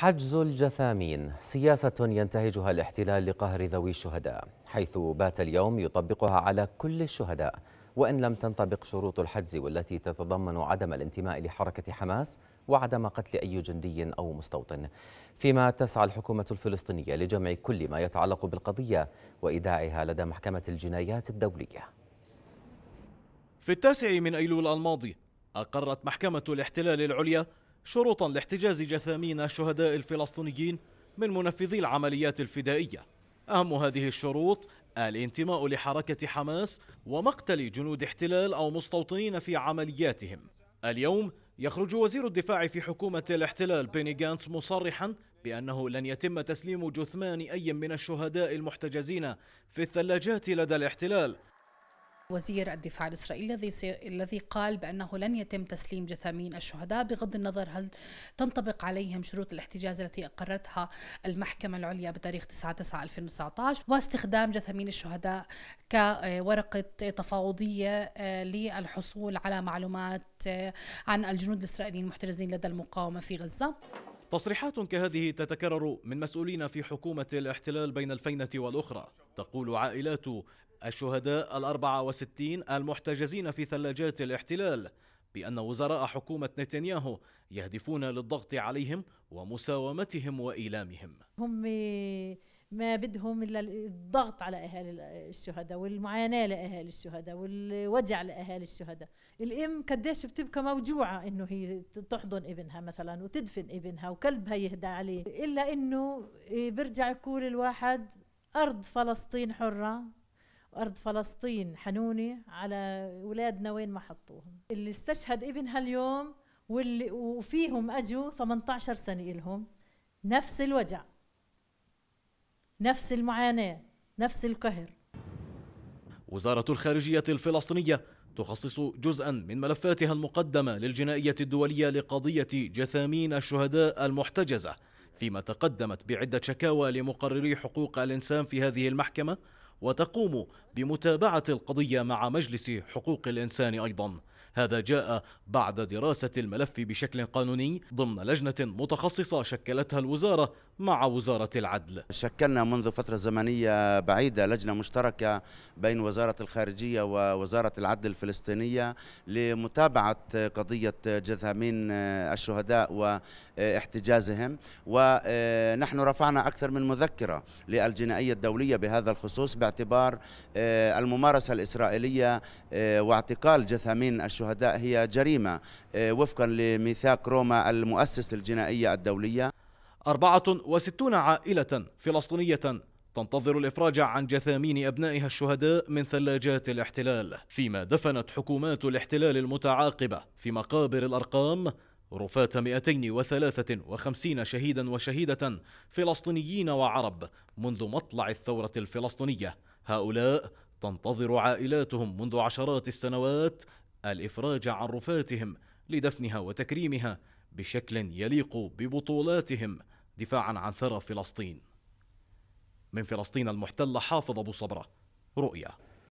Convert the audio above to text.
حجز الجثامين سياسة ينتهجها الاحتلال لقهر ذوي الشهداء حيث بات اليوم يطبقها على كل الشهداء وإن لم تنطبق شروط الحجز والتي تتضمن عدم الانتماء لحركة حماس وعدم قتل أي جندي أو مستوطن فيما تسعى الحكومة الفلسطينية لجمع كل ما يتعلق بالقضية وإيداعها لدى محكمة الجنايات الدولية في التاسع من أيلول الماضي أقرت محكمة الاحتلال العليا شروطا لاحتجاز جثامين الشهداء الفلسطينيين من منفذي العمليات الفدائية أهم هذه الشروط الانتماء لحركة حماس ومقتل جنود احتلال أو مستوطنين في عملياتهم اليوم يخرج وزير الدفاع في حكومة الاحتلال بيني جانس مصرحا بأنه لن يتم تسليم جثمان أي من الشهداء المحتجزين في الثلاجات لدى الاحتلال وزير الدفاع الإسرائيلي الذي الذي قال بأنه لن يتم تسليم جثامين الشهداء بغض النظر هل تنطبق عليهم شروط الاحتجاز التي أقرتها المحكمة العليا بتاريخ 9/9/2019 واستخدام جثامين الشهداء كورقة تفاوضية آه، للحصول على معلومات آه، عن الجنود الإسرائيليين المحتجزين لدى المقاومة في غزة تصريحات كهذه تتكرر من مسؤولين في حكومة الاحتلال بين الفينة والأخرى تقول عائلات الشهداء الأربعة وستين المحتجزين في ثلاجات الاحتلال بأن وزراء حكومة نتنياهو يهدفون للضغط عليهم ومساومتهم وإيلامهم هم ما بدهم إلا الضغط على أهالي الشهداء والمعاناة لأهالي الشهداء والوجع لأهالي الشهداء الأم قديش بتبقى موجوعة إنه هي تحضن ابنها مثلا وتدفن ابنها وكلبها يهدى عليه إلا إنه برجع يقول الواحد أرض فلسطين حرة وارض فلسطين حنونه على اولادنا وين ما حطوهم اللي استشهد ابنها اليوم واللي وفيهم اجوا 18 سنه لهم نفس الوجع نفس المعاناه نفس القهر وزاره الخارجيه الفلسطينيه تخصص جزءا من ملفاتها المقدمه للجنائيه الدوليه لقضيه جثامين الشهداء المحتجزه فيما تقدمت بعده شكاوى لمقرري حقوق الانسان في هذه المحكمه وتقوم بمتابعة القضية مع مجلس حقوق الإنسان أيضاً هذا جاء بعد دراسة الملف بشكل قانوني ضمن لجنة متخصصة شكلتها الوزارة مع وزارة العدل شكلنا منذ فترة زمنية بعيدة لجنة مشتركة بين وزارة الخارجية ووزارة العدل الفلسطينية لمتابعة قضية جثامين الشهداء واحتجازهم ونحن رفعنا أكثر من مذكرة للجنائية الدولية بهذا الخصوص باعتبار الممارسة الإسرائيلية واعتقال جثامين الشهداء الشهداء هي جريمة آه، وفقا لميثاق روما المؤسس الجنائية الدولية 64 عائلة فلسطينية تنتظر الإفراج عن جثامين أبنائها الشهداء من ثلاجات الاحتلال فيما دفنت حكومات الاحتلال المتعاقبة في مقابر الأرقام رفات 253 شهيدا وشهيدة فلسطينيين وعرب منذ مطلع الثورة الفلسطينية هؤلاء تنتظر عائلاتهم منذ عشرات السنوات الإفراج عن رفاتهم لدفنها وتكريمها بشكل يليق ببطولاتهم دفاعا عن ثرى فلسطين من فلسطين المحتلة حافظ أبو صبرة رؤيا